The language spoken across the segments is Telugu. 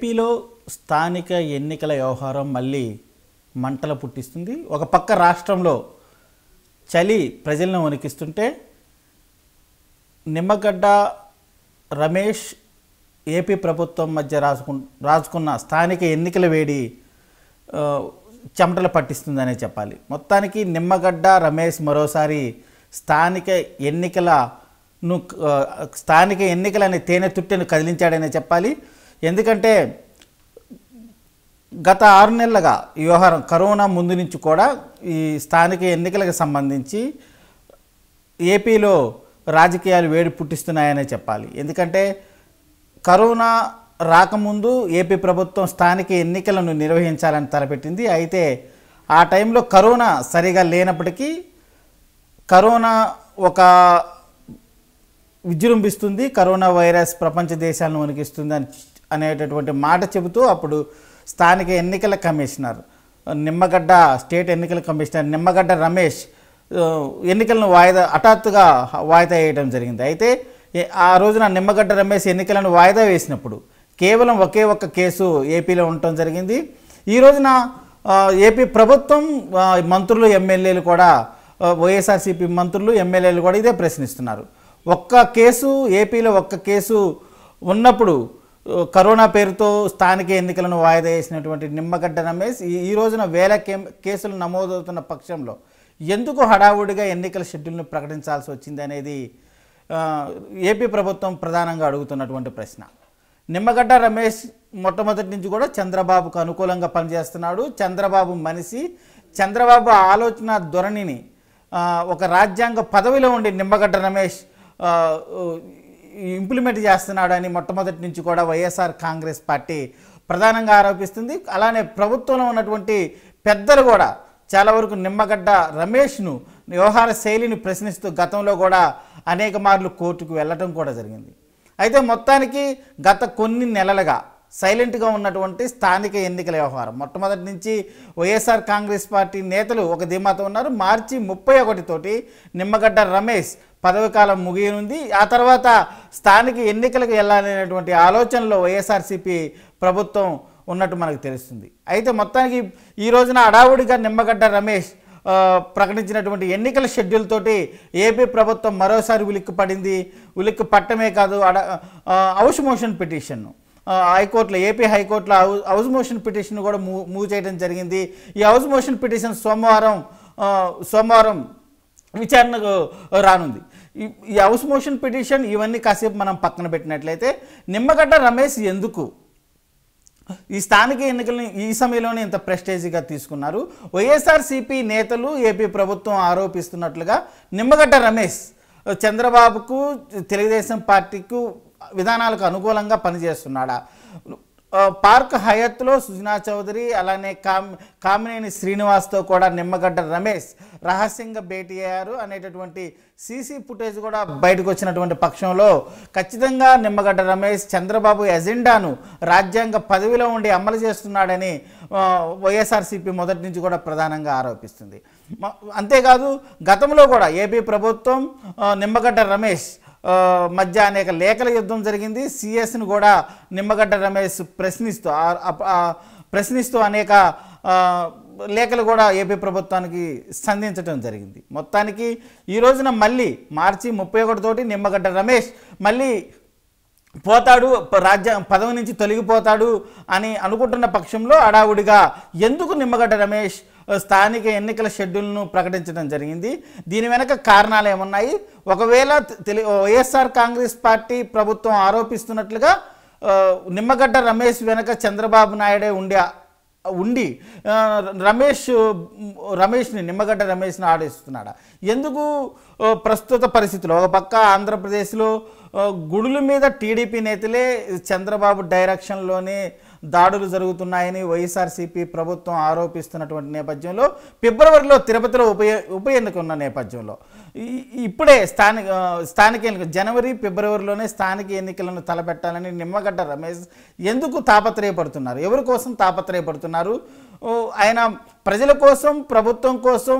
ఏపీలో స్థానిక ఎన్నికల వ్యవహారం మళ్ళీ మంటలు పుట్టిస్తుంది ఒక పక్క రాష్ట్రంలో చలి ప్రజలను వణికిస్తుంటే నిమ్మగడ్డ రమేష్ ఏపీ ప్రభుత్వం మధ్య రాసుకు రాసుకున్న స్థానిక ఎన్నికల వేడి చెమటలు పట్టిస్తుందనే చెప్పాలి మొత్తానికి నిమ్మగడ్డ రమేష్ మరోసారి స్థానిక ఎన్నికలను స్థానిక ఎన్నికలనే తేనె తుట్టెను కదిలించాడనే చెప్పాలి ఎందుకంటే గత ఆరు నెలలుగా ఈ వ్యవహారం కరోనా ముందు నుంచి కూడా ఈ స్థానిక ఎన్నికలకు సంబంధించి ఏపీలో రాజకీయాలు వేడి పుట్టిస్తున్నాయనే చెప్పాలి ఎందుకంటే కరోనా రాకముందు ఏపీ ప్రభుత్వం స్థానిక ఎన్నికలను నిర్వహించాలని తలపెట్టింది అయితే ఆ టైంలో కరోనా సరిగా లేనప్పటికీ కరోనా ఒక విజృంభిస్తుంది కరోనా వైరస్ ప్రపంచ దేశాలను వణికిస్తుంది అని అనేటటువంటి మాట చెబుతూ అప్పుడు స్థానిక ఎన్నికల కమిషనర్ నిమ్మగడ్డ స్టేట్ ఎన్నికల కమిషనర్ నిమ్మగడ్డ రమేష్ ఎన్నికలను వాయిదా హఠాత్తుగా వాయిదా వేయడం జరిగింది అయితే ఆ రోజున నిమ్మగడ్డ రమేష్ ఎన్నికలను వాయిదా వేసినప్పుడు కేవలం ఒకే ఒక్క కేసు ఏపీలో ఉండటం జరిగింది ఈ రోజున ఏపీ ప్రభుత్వం మంత్రులు ఎమ్మెల్యేలు కూడా వైఎస్ఆర్సీపీ మంత్రులు ఎమ్మెల్యేలు కూడా ఇదే ప్రశ్నిస్తున్నారు ఒక్క కేసు ఏపీలో ఒక్క కేసు ఉన్నప్పుడు కరోనా పేరుతో స్థానిక ఎన్నికలను వాయిదా వేసినటువంటి నిమ్మగడ్డ రమేష్ ఈ రోజున వేల కేసులు నమోదవుతున్న పక్షంలో ఎందుకు హడావుడిగా ఎన్నికల షెడ్యూల్ను ప్రకటించాల్సి వచ్చింది అనేది ఏపీ ప్రభుత్వం ప్రధానంగా అడుగుతున్నటువంటి ప్రశ్న నిమ్మగడ్డ రమేష్ మొట్టమొదటి నుంచి కూడా చంద్రబాబుకు అనుకూలంగా పనిచేస్తున్నాడు చంద్రబాబు మనిషి చంద్రబాబు ఆలోచన ధోరణిని ఒక రాజ్యాంగ పదవిలో ఉండి నిమ్మగడ్డ రమేష్ ఇంప్లిమెంట్ చేస్తున్నాడని మొట్టమొదటి నుంచి కూడా వైఎస్ఆర్ కాంగ్రెస్ పార్టీ ప్రధానంగా ఆరోపిస్తుంది అలానే ప్రభుత్వంలో ఉన్నటువంటి పెద్దలు కూడా చాలా వరకు నిమ్మగడ్డ రమేష్ను వ్యవహార శైలిని ప్రశ్నిస్తూ గతంలో కూడా అనేక మార్లు కోర్టుకు వెళ్ళటం కూడా జరిగింది అయితే మొత్తానికి గత కొన్ని నెలలుగా సైలెంట్గా ఉన్నటువంటి స్థానిక ఎన్నికల వ్యవహారం మొట్టమొదటి నుంచి వైఎస్ఆర్ కాంగ్రెస్ పార్టీ నేతలు ఒక ధీమాతో ఉన్నారు మార్చి ముప్పై ఒకటితోటి నిమ్మగడ్డ రమేష్ పదవికాలం ముగియనుంది ఆ తర్వాత స్థానిక ఎన్నికలకు వెళ్ళాలనేటువంటి ఆలోచనలో వైఎస్ఆర్సీపీ ప్రభుత్వం ఉన్నట్టు మనకు తెలుస్తుంది అయితే మొత్తానికి ఈ రోజున అడావుడిగా నిమ్మగడ్డ రమేష్ ప్రకటించినటువంటి ఎన్నికల షెడ్యూల్ తోటి ఏపీ ప్రభుత్వం మరోసారి ఉలిక్కి పడింది ఉలిక్కి పట్టమే కాదు అడ హౌస్ మోషన్ పిటిషన్ను హైకోర్టులో ఏపీ హైకోర్టులో హౌస్ మోషన్ పిటిషన్ కూడా మూవ్ మూవ్ చేయడం జరిగింది ఈ హౌస్ మోషన్ పిటిషన్ సోమవారం సోమవారం విచారణకు రానుంది ఈ హౌస్ మోషన్ పిటిషన్ ఇవన్నీ కాసేపు మనం పక్కన పెట్టినట్లయితే నిమ్మగడ్డ రమేష్ ఎందుకు ఈ స్థానిక ఎన్నికలను ఈ సమయంలోనే ఇంత ప్రెస్టేజీగా తీసుకున్నారు వైఎస్ఆర్సీపీ నేతలు ఏపీ ప్రభుత్వం ఆరోపిస్తున్నట్లుగా నిమ్మగడ్డ రమేష్ చంద్రబాబుకు తెలుగుదేశం పార్టీకు విధానాలకు అనుకూలంగా పనిచేస్తున్నాడా పార్క్ హయత్లో సుజనా చౌదరి అలానే కామ్ కామినేని శ్రీనివాస్తో కూడా నిమ్మగడ్డ రమేష్ రహస్యంగా భేటీ అయ్యారు అనేటటువంటి సీసీ ఫుటేజ్ కూడా బయటకు వచ్చినటువంటి పక్షంలో ఖచ్చితంగా నిమ్మగడ్డ రమేష్ చంద్రబాబు ఎజెండాను రాజ్యాంగ పదవిలో ఉండి అమలు చేస్తున్నాడని వైఎస్ఆర్సీపీ మొదటి నుంచి కూడా ప్రధానంగా ఆరోపిస్తుంది అంతేకాదు గతంలో కూడా ఏపీ ప్రభుత్వం నిమ్మగడ్డ రమేష్ మధ్య అనేక లేఖల యుద్ధం జరిగింది సిఎస్ను కూడా నిమ్మగడ్డ రమేష్ ప్రశ్నిస్తూ ప్రశ్నిస్తూ అనేక లేఖలు కూడా ఏపీ ప్రభుత్వానికి సంధించడం జరిగింది మొత్తానికి ఈ రోజున మళ్ళీ మార్చి ముప్పై ఒకటితోటి నిమ్మగడ్డ రమేష్ మళ్ళీ పోతాడు రాజ్య పదవి నుంచి తొలగిపోతాడు అని అనుకుంటున్న పక్షంలో అడావుడిగా ఎందుకు నిమ్మగడ్డ రమేష్ స్థానిక ఎన్నికల షెడ్యూల్ను ప్రకటించడం జరిగింది దీని వెనక కారణాలు ఏమున్నాయి ఒకవేళ తెలి వైఎస్ఆర్ కాంగ్రెస్ పార్టీ ప్రభుత్వం ఆరోపిస్తున్నట్లుగా నిమ్మగడ్డ రమేష్ వెనక చంద్రబాబు నాయుడే ఉండే ఉండి రమేష్ రమేష్ని నిమ్మగడ్డ రమేష్ని ఆడేస్తున్నాడా ఎందుకు ప్రస్తుత పరిస్థితుల్లో ఒక పక్క ఆంధ్రప్రదేశ్లో గుడుల మీద టీడీపీ నేతలే చంద్రబాబు డైరెక్షన్లోనే దాడులు జరుగుతున్నాయని వైఎస్ఆర్సీపీ ప్రభుత్వం ఆరోపిస్తున్నటువంటి నేపథ్యంలో ఫిబ్రవరిలో తిరుపతిలో ఉప ఉప ఎన్నిక ఉన్న నేపథ్యంలో ఇప్పుడే స్థానిక స్థానిక ఎన్నిక జనవరి ఫిబ్రవరిలోనే స్థానిక ఎన్నికలను తలపెట్టాలని నిమ్మగడ్డ రమేష్ ఎందుకు తాపత్రయపడుతున్నారు ఎవరి కోసం తాపత్రయపడుతున్నారు ఆయన ప్రజల కోసం ప్రభుత్వం కోసం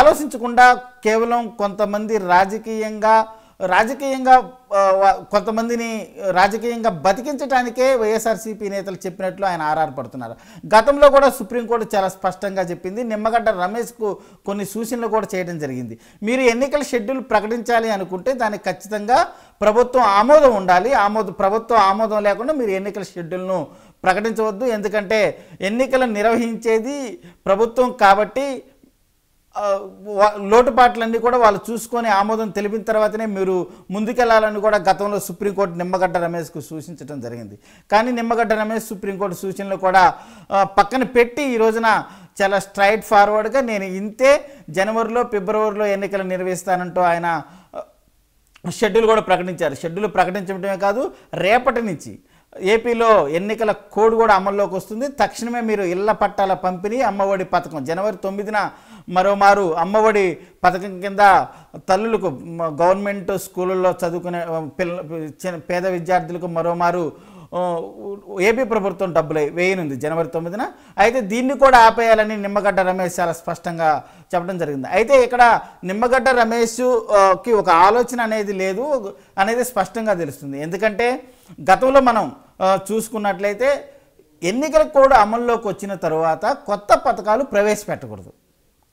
ఆలోచించకుండా కేవలం కొంతమంది రాజకీయంగా రాజకీయంగా కొంతమందిని రాజకీయంగా బతికించడానికే వైఎస్ఆర్సీపీ నేతలు చెప్పినట్లు ఆయన ఆరారపడుతున్నారు గతంలో కూడా సుప్రీంకోర్టు చాలా స్పష్టంగా చెప్పింది నిమ్మగడ్డ రమేష్కు కొన్ని సూచనలు కూడా చేయడం జరిగింది మీరు ఎన్నికల షెడ్యూల్ ప్రకటించాలి అనుకుంటే దానికి ఖచ్చితంగా ప్రభుత్వం ఆమోదం ఉండాలి ఆమోద ప్రభుత్వం ఆమోదం లేకుండా మీరు ఎన్నికల షెడ్యూల్ను ప్రకటించవద్దు ఎందుకంటే ఎన్నికలు నిర్వహించేది ప్రభుత్వం కాబట్టి లోటుపాట్లన్నీ కూడా వాళ్ళు చూసుకొని ఆమోదం తెలిపిన తర్వాతనే మీరు ముందుకెళ్లాలని కూడా గతంలో సుప్రీంకోర్టు నిమ్మగడ్డ రమేష్కు సూచించడం జరిగింది కానీ నిమ్మగడ్డ రమేష్ సుప్రీంకోర్టు సూచనలు కూడా పక్కన పెట్టి ఈ రోజున చాలా స్ట్రైట్ ఫార్వర్డ్గా నేను ఇంతే జనవరిలో ఫిబ్రవరిలో ఎన్నికలు నిర్వహిస్తానంటూ ఆయన షెడ్యూల్ కూడా ప్రకటించారు షెడ్యూల్ ప్రకటించడమే కాదు రేపటి నుంచి ఏపీలో ఎన్నికల కోడ్ కూడా అమల్లోకి వస్తుంది తక్షణమే మీరు ఇళ్ల పట్టాల పంపిణీ అమ్మఒడి పథకం జనవరి తొమ్మిదిన మరోమారు అమ్మఒడి పథకం కింద తల్లులకు గవర్నమెంట్ స్కూళ్ళల్లో చదువుకునే పిల్ల పేద విద్యార్థులకు మరోమారు ఏపీ ప్రభుత్వం డబ్బులు వేయనుంది జనవరి తొమ్మిదిన అయితే దీన్ని కూడా ఆపేయాలని నిమ్మగడ్డ రమేష్ చాలా స్పష్టంగా చెప్పడం జరిగింది అయితే ఇక్కడ నిమ్మగడ్డ రమేష్కి ఒక ఆలోచన అనేది లేదు అనేది స్పష్టంగా తెలుస్తుంది ఎందుకంటే గతంలో మనం చూసుకున్నట్లయితే ఎన్నికల కోడ్ అమల్లోకి వచ్చిన తర్వాత కొత్త పథకాలు ప్రవేశపెట్టకూడదు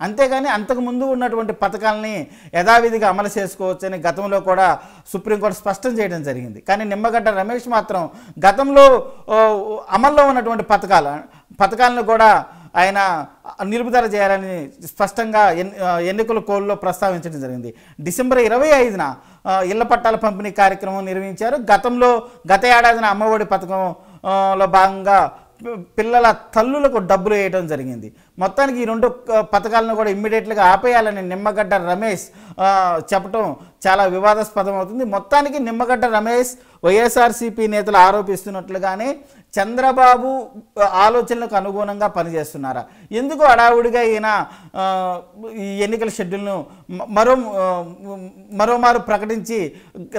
అంతేగాని అంతకుముందు ఉన్నటువంటి పథకాలని యథావిధిగా అమలు చేసుకోవచ్చని గతంలో కూడా సుప్రీంకోర్టు స్పష్టం చేయడం జరిగింది కానీ నిమ్మగడ్డ రమేష్ మాత్రం గతంలో అమల్లో ఉన్నటువంటి పథకాల పథకాలను కూడా ఆయన నిలుపుదల చేయాలని స్పష్టంగా ఎన్నికల కోల్లో ప్రస్తావించడం జరిగింది డిసెంబర్ ఇరవై ఐదున ఇళ్ల పట్టాల పంపిణీ కార్యక్రమం నిర్వహించారు గతంలో గత ఏడాదిన అమ్మఒడి పథకంలో భాగంగా పిల్లల తల్లులకు డబ్బులు వేయడం జరిగింది మొత్తానికి ఈ రెండు పథకాలను కూడా ఇమ్మీడియట్గా ఆపేయాలని నిమ్మగడ్డ రమేష్ చెప్పడం చాలా వివాదాస్పదం అవుతుంది మొత్తానికి నిమ్మగడ్డ రమేష్ వైఎస్ఆర్సీపీ నేతలు ఆరోపిస్తున్నట్లుగానే చంద్రబాబు ఆలోచనలకు అనుగుణంగా పనిచేస్తున్నారా ఎందుకు అడావుడిగా ఈయన ఈ ఎన్నికల షెడ్యూల్ను మరో మరోమారు ప్రకటించి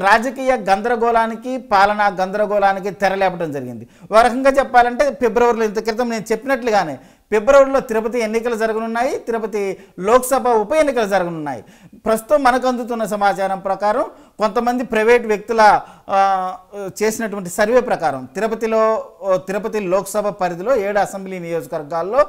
రాజకీయ గందరగోళానికి పాలనా గందరగోళానికి తెరలేపడం జరిగింది ఓ రకంగా చెప్పాలంటే ఫిబ్రవరిలో ఇంత క్రితం నేను చెప్పినట్లుగానే ఫిబ్రవరిలో తిరుపతి ఎన్నికలు జరగనున్నాయి తిరుపతి లోక్సభ ఉప ఎన్నికలు జరగనున్నాయి ప్రస్తుతం మనకు అందుతున్న సమాచారం ప్రకారం కొంతమంది ప్రైవేట్ వ్యక్తుల చేసినటువంటి సర్వే ప్రకారం తిరుపతిలో తిరుపతి లోక్సభ పరిధిలో ఏడు అసెంబ్లీ నియోజకవర్గాల్లో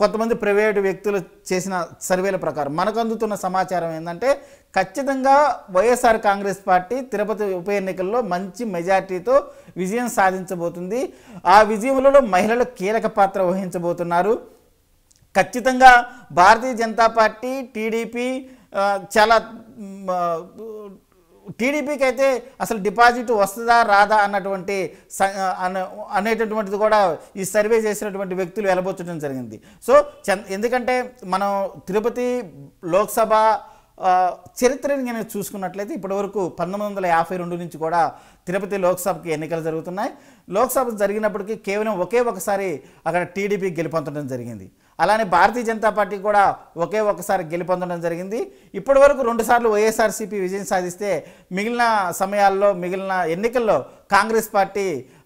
కొంతమంది ప్రైవేటు వ్యక్తులు చేసిన సర్వేల ప్రకారం మనకు అందుతున్న సమాచారం ఏంటంటే ఖచ్చితంగా వైఎస్ఆర్ కాంగ్రెస్ పార్టీ తిరుపతి ఉప ఎన్నికల్లో మంచి మెజార్టీతో విజయం సాధించబోతుంది ఆ విజయంలో మహిళలు కీలక పాత్ర వహించబోతున్నారు ఖచ్చితంగా భారతీయ జనతా పార్టీ టీడీపీ చాలా టీడీపీకి అయితే అసలు డిపాజిట్ వస్తుందా రాదా అన్నటువంటి అనేటటువంటిది కూడా ఈ సర్వే చేసినటువంటి వ్యక్తులు వెలబోచడం జరిగింది సో ఎందుకంటే మనం తిరుపతి లోక్సభ చరిత్రని కనుక చూసుకున్నట్లయితే ఇప్పటివరకు పంతొమ్మిది వందల యాభై రెండు నుంచి కూడా తిరుపతి లోక్సభకి ఎన్నికలు జరుగుతున్నాయి లోక్సభ జరిగినప్పటికీ కేవలం ఒకే ఒకసారి అక్కడ టీడీపీ గెలుపొందడం జరిగింది అలానే భారతీయ జనతా పార్టీ కూడా ఒకే ఒకసారి గెలుపొందడం జరిగింది ఇప్పటి వరకు రెండుసార్లు వైఎస్ఆర్సీపీ విజయం సాధిస్తే మిగిలిన సమయాల్లో మిగిలిన ఎన్నికల్లో కాంగ్రెస్ పార్టీ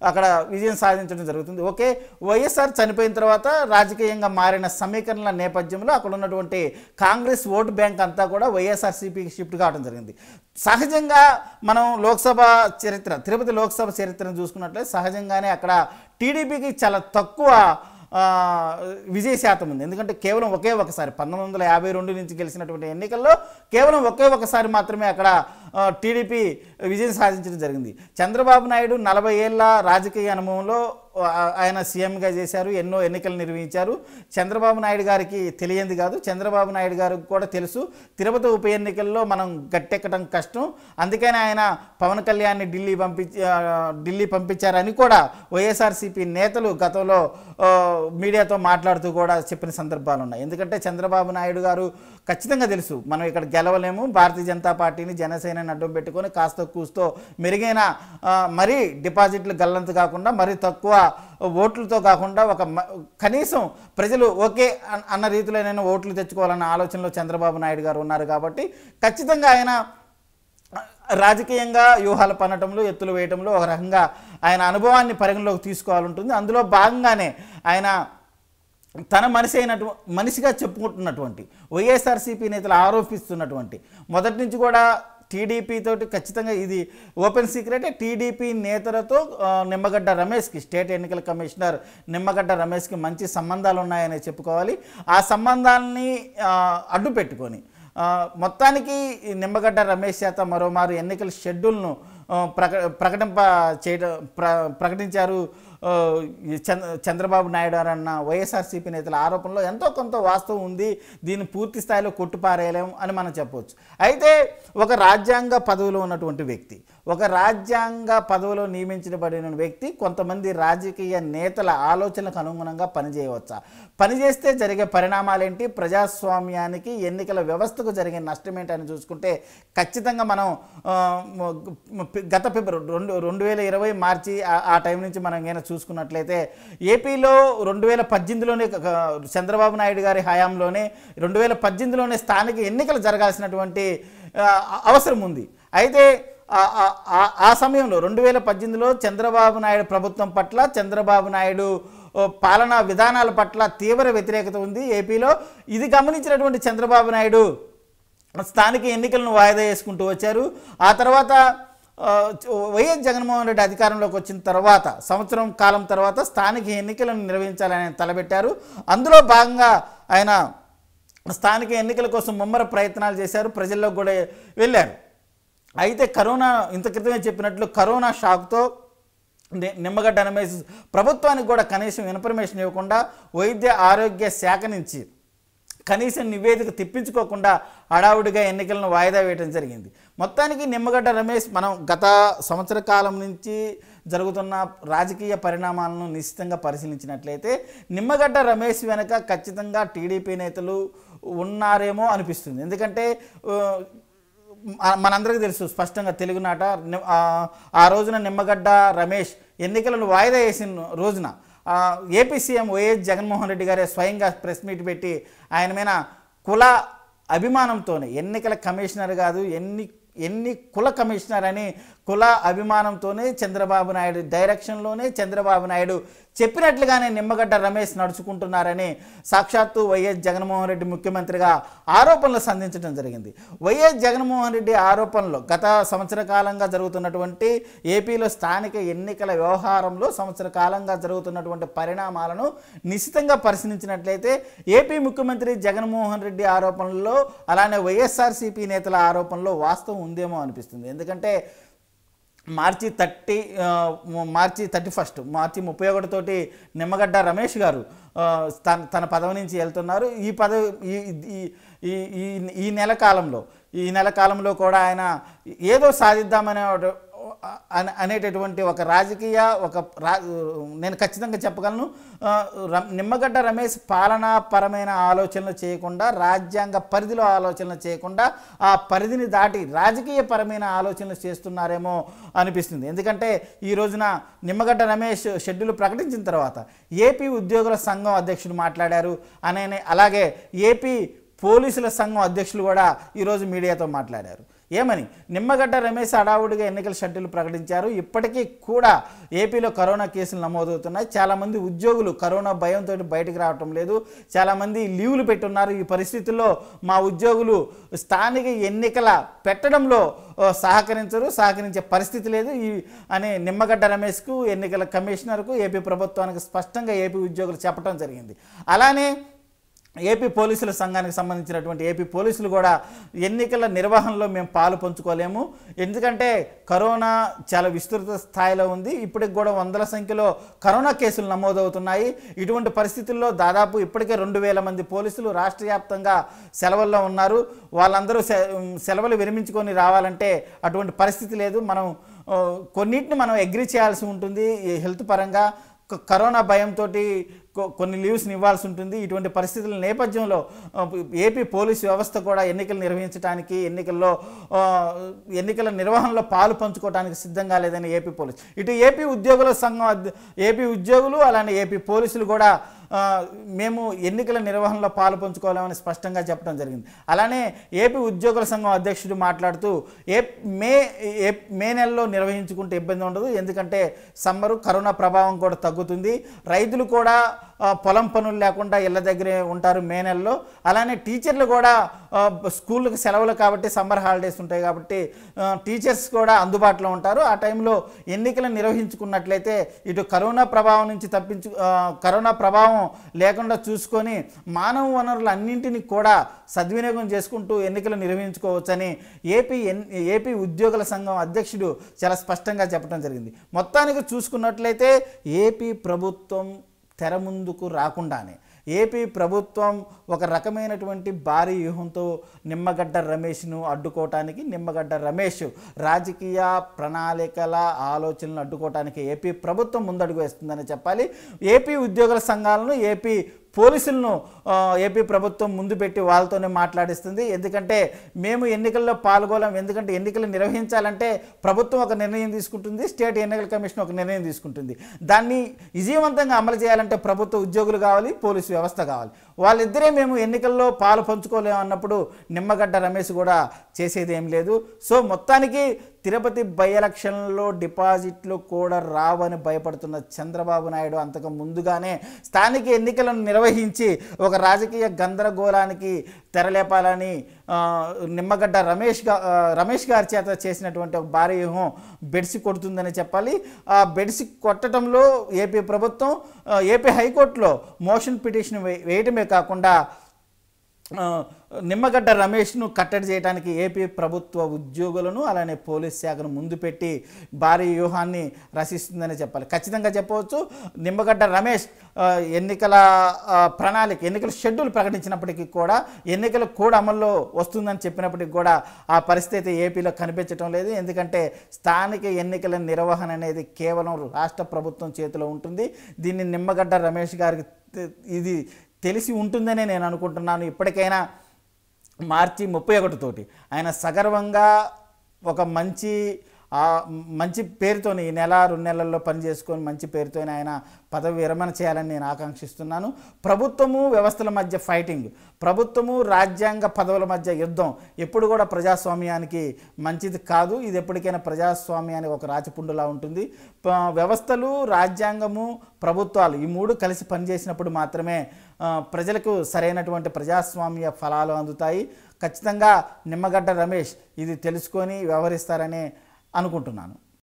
అక్కడ విజయం సాధించడం జరుగుతుంది ఓకే వైఎస్ఆర్ చనిపోయిన తర్వాత రాజకీయంగా మారిన సమీకరణల నేపథ్యంలో అక్కడ ఉన్నటువంటి కాంగ్రెస్ ఓటు బ్యాంక్ అంతా కూడా వైఎస్ఆర్సీపీకి షిఫ్ట్ కావడం జరిగింది సహజంగా మనం లోక్సభ చరిత్ర తిరుపతి లోక్సభ చరిత్రను చూసుకున్నట్లయితే సహజంగానే అక్కడ టీడీపీకి చాలా తక్కువ విజయ శాతం ఉంది ఎందుకంటే కేవలం ఒకే ఒకసారి పంతొమ్మిది వందల యాభై రెండు నుంచి గెలిచినటువంటి ఎన్నికల్లో కేవలం ఒకే ఒకసారి మాత్రమే అక్కడ టీడీపీ విజయం సాధించడం జరిగింది చంద్రబాబు నాయుడు నలభై ఏళ్ళ రాజకీయ అనుభవంలో ఆయన సీఎంగా చేశారు ఎన్నో ఎన్నికలు నిర్వహించారు చంద్రబాబు నాయుడు గారికి తెలియంది కాదు చంద్రబాబు నాయుడు గారికి కూడా తెలుసు తిరుపతి ఉప ఎన్నికల్లో మనం గట్టెక్కడం కష్టం అందుకని ఆయన పవన్ కళ్యాణ్ని ఢిల్లీ పంపించి ఢిల్లీ పంపించారని కూడా వైఎస్ఆర్సీపీ నేతలు గతంలో మీడియాతో మాట్లాడుతూ కూడా చెప్పిన సందర్భాలు ఉన్నాయి ఎందుకంటే చంద్రబాబు నాయుడు గారు ఖచ్చితంగా తెలుసు మనం ఇక్కడ గెలవలేము భారతీయ జనతా పార్టీని జనసేనని అడ్డం పెట్టుకొని కాస్త కూస్తో మెరుగైన మరీ డిపాజిట్లు గల్లంత కాకుండా మరీ తక్కువ ఓట్లతో కాకుండా ఒక కనీసం ప్రజలు ఓకే అన్న రీతిలోనైనా ఓట్లు తెచ్చుకోవాలన్న ఆలోచనలో చంద్రబాబు నాయుడు గారు ఉన్నారు కాబట్టి ఖచ్చితంగా ఆయన రాజకీయంగా వ్యూహాలు పనటంలో ఎత్తులు వేయటంలో ఒక రకంగా ఆయన అనుభవాన్ని పరిగణలోకి తీసుకోవాలంటుంది అందులో భాగంగానే ఆయన తన మనిషి అయినటు మనిషిగా చెప్పుకుంటున్నటువంటి వైఎస్ఆర్సీపీ నేతలు ఆరోపిస్తున్నటువంటి మొదటి నుంచి కూడా టీడీపీతో ఖచ్చితంగా ఇది ఓపెన్ సీక్రెట్ టీడీపీ నేతలతో నిమ్మగడ్డ రమేష్కి స్టేట్ ఎన్నికల కమిషనర్ నిమ్మగడ్డ రమేష్కి మంచి సంబంధాలు ఉన్నాయని చెప్పుకోవాలి ఆ సంబంధాలని అడ్డు పెట్టుకొని మొత్తానికి నిమ్మగడ్డ రమేష్ చేత మరోమారు ఎన్నికల షెడ్యూల్ను ప్రక ప్రకటింప చేయడం ప్ర ప్రకటించారు చంద్రబాబు నాయుడు అన్న వైఎస్ఆర్సీపీ నేతల ఆరోపణలో ఎంతో కొంత వాస్తవం ఉంది దీన్ని పూర్తి స్థాయిలో కొట్టుపారేయలేము అని మనం చెప్పవచ్చు అయితే ఒక రాజ్యాంగ పదవిలో ఉన్నటువంటి వ్యక్తి ఒక రాజ్యాంగ పదవిలో నియమించబడిన వ్యక్తి కొంతమంది రాజకీయ నేతల ఆలోచనలకు అనుగుణంగా పనిచేయవచ్చా పనిచేస్తే జరిగే పరిణామాలేంటి ప్రజాస్వామ్యానికి ఎన్నికల వ్యవస్థకు జరిగే నష్టం ఏంటని చూసుకుంటే ఖచ్చితంగా మనం గత ఫిబ్రవరి రెండు రెండు వేల ఇరవై మార్చి ఆ టైం నుంచి మనం చూసుకున్నట్లయితే ఏపీలో రెండు వేల పద్దెనిమిదిలోనే చంద్రబాబు నాయుడు గారి హయాంలోనే రెండు వేల పద్దెనిమిదిలోనే స్థానిక ఎన్నికలు జరగాల్సినటువంటి అవసరం ఉంది అయితే ఆ సమయంలో రెండు వేల పద్దెనిమిదిలో చంద్రబాబు నాయుడు ప్రభుత్వం పట్ల చంద్రబాబు నాయుడు పాలనా విధానాల పట్ల తీవ్ర వ్యతిరేకత ఉంది ఏపీలో ఇది గమనించినటువంటి చంద్రబాబు నాయుడు స్థానిక ఎన్నికలను వాయిదా వేసుకుంటూ వచ్చారు ఆ తర్వాత వైఎస్ జగన్మోహన్ రెడ్డి అధికారంలోకి వచ్చిన తర్వాత సంవత్సరం కాలం తర్వాత స్థానిక ఎన్నికలను నిర్వహించాలని తలబెట్టారు అందులో భాగంగా ఆయన స్థానిక ఎన్నికల కోసం ముమ్మర ప్రయత్నాలు చేశారు ప్రజల్లో కూడా వెళ్ళారు అయితే కరోనా ఇంత క్రితమే చెప్పినట్లు కరోనా షాక్తో నిమ్మగడ్డ అనమేసి ప్రభుత్వానికి కూడా కనీసం ఇన్ఫర్మేషన్ ఇవ్వకుండా వైద్య ఆరోగ్య శాఖ నుంచి కనీసం నివేదిక తెప్పించుకోకుండా హడావుడిగా ఎన్నికలను వాయిదా వేయడం జరిగింది మొత్తానికి నిమ్మగడ్డ రమేష్ మనం గత సంవత్సర కాలం నుంచి జరుగుతున్న రాజకీయ పరిణామాలను నిశ్చితంగా పరిశీలించినట్లయితే నిమ్మగడ్డ రమేష్ వెనుక ఖచ్చితంగా టీడీపీ నేతలు ఉన్నారేమో అనిపిస్తుంది ఎందుకంటే మనందరికీ తెలుసు స్పష్టంగా తెలుగునాట ఆ రోజున నిమ్మగడ్డ రమేష్ ఎన్నికలను వాయిదా వేసిన రోజున AP CM YS Jaganmohan Reddy గారే స్వయంగా ప్రెస్ మీట్ పెట్టి ఆయన మీద కుల అభిమానంతోనే ఎన్నికల కమిషనర్ కాదు ఎన్ని ఎన్ని కుల కమిషనర్ అని కుల అభిమానంతోనే చంద్రబాబు నాయుడు డైరెక్షన్లోనే చంద్రబాబు నాయుడు చెప్పినట్లుగానే నిమ్మగడ్డ రమేష్ నడుచుకుంటున్నారని సాక్షాత్తు వైఎస్ జగన్మోహన్ రెడ్డి ముఖ్యమంత్రిగా ఆరోపణలు సంధించడం జరిగింది వైఎస్ జగన్మోహన్ రెడ్డి ఆరోపణలు గత సంవత్సర కాలంగా జరుగుతున్నటువంటి ఏపీలో స్థానిక ఎన్నికల వ్యవహారంలో సంవత్సర కాలంగా జరుగుతున్నటువంటి పరిణామాలను నిశ్చితంగా పరిశీలించినట్లయితే ఏపీ ముఖ్యమంత్రి జగన్మోహన్ రెడ్డి ఆరోపణల్లో అలానే వైఎస్ఆర్సీపీ నేతల ఆరోపణలో వాస్తవం ఉందేమో అనిపిస్తుంది ఎందుకంటే March thirty March thirty first మార్చి ముప్పై ఒకటితోటి నిమ్మగడ్డ రమేష్ గారు తన తన పదవి నుంచి వెళ్తున్నారు ఈ పదవి ఈ ఈ నెల కాలంలో ఈ నెల కాలంలో కూడా ఆయన ఏదో సాధిద్దామనే అనేటటువంటి ఒక రాజకీయ ఒక రా నేను ఖచ్చితంగా చెప్పగలను నిమ్మగడ్డ రమేష్ పాలనాపరమైన ఆలోచనలు చేయకుండా రాజ్యాంగ పరిధిలో ఆలోచనలు చేయకుండా ఆ పరిధిని దాటి రాజకీయ పరమైన ఆలోచనలు చేస్తున్నారేమో అనిపిస్తుంది ఎందుకంటే ఈ రోజున నిమ్మగడ్డ రమేష్ షెడ్యూల్ ప్రకటించిన తర్వాత ఏపీ ఉద్యోగుల సంఘం అధ్యక్షుడు మాట్లాడారు అనే అలాగే ఏపీ పోలీసుల సంఘం అధ్యక్షులు కూడా ఈరోజు మీడియాతో మాట్లాడారు ఏమని నిమ్మగడ్డ రమేష్ అడావుడిగా ఎన్నికల షెడ్యూల్ ప్రకటించారు ఇప్పటికీ కూడా ఏపీలో కరోనా కేసులు నమోదవుతున్నాయి చాలామంది ఉద్యోగులు కరోనా భయంతో బయటకు రావటం లేదు చాలామంది లీవులు పెట్టున్నారు ఈ పరిస్థితుల్లో మా ఉద్యోగులు స్థానిక ఎన్నికల పెట్టడంలో సహకరించరు సహకరించే పరిస్థితి లేదు ఈ అనే నిమ్మగడ్డ రమేష్కు ఎన్నికల కమిషనర్కు ఏపీ ప్రభుత్వానికి స్పష్టంగా ఏపీ ఉద్యోగులు చెప్పడం జరిగింది అలానే ఏపీ పోలీసుల సంఘానికి సంబంధించినటువంటి ఏపీ పోలీసులు కూడా ఎన్నికల నిర్వహణలో మేము పాలు పంచుకోలేము ఎందుకంటే కరోనా చాలా విస్తృత స్థాయిలో ఉంది ఇప్పటికి కూడా వందల సంఖ్యలో కరోనా కేసులు నమోదవుతున్నాయి ఇటువంటి పరిస్థితుల్లో దాదాపు ఇప్పటికే రెండు వేల మంది పోలీసులు రాష్ట్ర వ్యాప్తంగా సెలవుల్లో ఉన్నారు వాళ్ళందరూ సెలవులు విరమించుకొని రావాలంటే అటువంటి పరిస్థితి లేదు మనం కొన్నిటిని మనం అగ్రి చేయాల్సి ఉంటుంది హెల్త్ పరంగా కరోనా భయంతో కొన్ని లీవ్స్ని ఇవ్వాల్సి ఉంటుంది ఇటువంటి పరిస్థితుల నేపథ్యంలో ఏపీ పోలీసు వ్యవస్థ కూడా ఎన్నికలు నిర్వహించడానికి ఎన్నికల్లో ఎన్నికల నిర్వహణలో పాలు పంచుకోవడానికి సిద్ధంగా లేదని ఏపీ పోలీసు ఇటు ఏపీ ఉద్యోగుల సంఘం ఏపీ ఉద్యోగులు అలానే ఏపీ పోలీసులు కూడా మేము ఎన్నికల నిర్వహణలో పాలు పంచుకోలేమని స్పష్టంగా చెప్పడం జరిగింది అలానే ఏపీ ఉద్యోగుల సంఘం అధ్యక్షుడు మాట్లాడుతూ ఏ మే మే నెలలో నిర్వహించుకుంటే ఇబ్బంది ఉండదు ఎందుకంటే సమ్మరు కరోనా ప్రభావం కూడా తగ్గుతుంది రైతులు కూడా పొలం పనులు లేకుండా ఇళ్ళ దగ్గరే ఉంటారు మే నెలలో అలానే టీచర్లు కూడా స్కూళ్ళకి సెలవులు కాబట్టి సమ్మర్ హాలిడేస్ ఉంటాయి కాబట్టి టీచర్స్ కూడా అందుబాటులో ఉంటారు ఆ టైంలో ఎన్నికలు నిర్వహించుకున్నట్లయితే ఇటు కరోనా ప్రభావం నుంచి తప్పించు కరోనా ప్రభావం లోపం లేకుండా చూసుకొని మానవ వనరులు అన్నింటినీ కూడా సద్వినియోగం చేసుకుంటూ ఎన్నికలు నిర్వహించుకోవచ్చని ఏపీ ఎన్ ఏపీ ఉద్యోగుల సంఘం అధ్యక్షుడు చాలా స్పష్టంగా చెప్పడం జరిగింది మొత్తానికి చూసుకున్నట్లయితే ఏపీ ప్రభుత్వం తెర ముందుకు రాకుండానే ఏపీ ప్రభుత్వం ఒక రకమైనటువంటి భారీ వ్యూహంతో నిమ్మగడ్డ రమేష్ను అడ్డుకోవటానికి నిమ్మగడ్డ రమేష్ రాజకీయ ప్రణాళికల ఆలోచనలను అడ్డుకోవటానికి ఏపీ ప్రభుత్వం ముందడుగు వేస్తుందని చెప్పాలి ఏపీ ఉద్యోగుల సంఘాలను ఏపీ పోలీసులను ఏపీ ప్రభుత్వం ముందు పెట్టి వాళ్ళతోనే మాట్లాడిస్తుంది ఎందుకంటే మేము ఎన్నికల్లో పాల్గొలం ఎందుకంటే ఎన్నికలు నిర్వహించాలంటే ప్రభుత్వం ఒక నిర్ణయం తీసుకుంటుంది స్టేట్ ఎన్నికల కమిషన్ ఒక నిర్ణయం తీసుకుంటుంది దాన్ని విజయవంతంగా అమలు చేయాలంటే ప్రభుత్వ ఉద్యోగులు కావాలి పోలీసు వ్యవస్థ కావాలి వాళ్ళిద్దరే మేము ఎన్నికల్లో పాలు పంచుకోలేము అన్నప్పుడు నిమ్మగడ్డ రమేష్ కూడా చేసేది ఏం లేదు సో మొత్తానికి తిరుపతి బై ఎలక్షన్లో డిపాజిట్లు కూడా రావని భయపడుతున్న చంద్రబాబు నాయుడు అంతకు ముందుగానే స్థానిక ఎన్నికలను నిర్వహించి ఒక రాజకీయ గందరగోళానికి తెరలేపాలని నిమ్మగడ్డ రమేష్ రమేష్ గారి చేత చేసినటువంటి ఒక భారీ వ్యూహం బెడిసి కొడుతుందని చెప్పాలి ఆ బెడిసి కొట్టడంలో ఏపీ ప్రభుత్వం ఏపీ హైకోర్టులో మోషన్ పిటిషన్ వేయటమే కాకుండా నిమ్మగడ్డ రమేష్ను కట్టడి చేయడానికి ఏపీ ప్రభుత్వ ఉద్యోగులను అలానే పోలీస్ శాఖను ముందు పెట్టి భారీ వ్యూహాన్ని రచిస్తుందని చెప్పాలి ఖచ్చితంగా చెప్పవచ్చు నిమ్మగడ్డ రమేష్ ఎన్నికల ప్రణాళిక ఎన్నికల షెడ్యూల్ ప్రకటించినప్పటికీ కూడా ఎన్నికలు కూడా అమల్లో వస్తుందని చెప్పినప్పటికీ కూడా ఆ పరిస్థితి ఏపీలో కనిపించడం లేదు ఎందుకంటే స్థానిక ఎన్నికల నిర్వహణ అనేది కేవలం రాష్ట్ర ప్రభుత్వం చేతిలో ఉంటుంది దీన్ని నిమ్మగడ్డ రమేష్ గారికి ఇది తెలిసి ఉంటుందనే నేను అనుకుంటున్నాను ఇప్పటికైనా మార్చి ముప్పై ఒకటితోటి ఆయన సగర్వంగా ఒక మంచి ఆ మంచి పేరుతోని ఈ నెల రెండు నెలల్లో పని చేసుకొని మంచి పేరుతోనే ఆయన పదవి విరమణ చేయాలని నేను ఆకాంక్షిస్తున్నాను ప్రభుత్వము వ్యవస్థల మధ్య ఫైటింగ్ ప్రభుత్వము రాజ్యాంగ పదవుల మధ్య యుద్ధం ఎప్పుడు కూడా ప్రజాస్వామ్యానికి మంచిది కాదు ఇది ఎప్పటికైనా ప్రజాస్వామ్యానికి ఒక రాచపుండులా ఉంటుంది వ్యవస్థలు రాజ్యాంగము ప్రభుత్వాలు ఈ మూడు కలిసి పనిచేసినప్పుడు మాత్రమే ప్రజలకు సరైనటువంటి ప్రజాస్వామ్య ఫలాలు అందుతాయి ఖచ్చితంగా నిమ్మగడ్డ రమేష్ ఇది తెలుసుకొని వ్యవహరిస్తారనే అనుకుంటున్నాను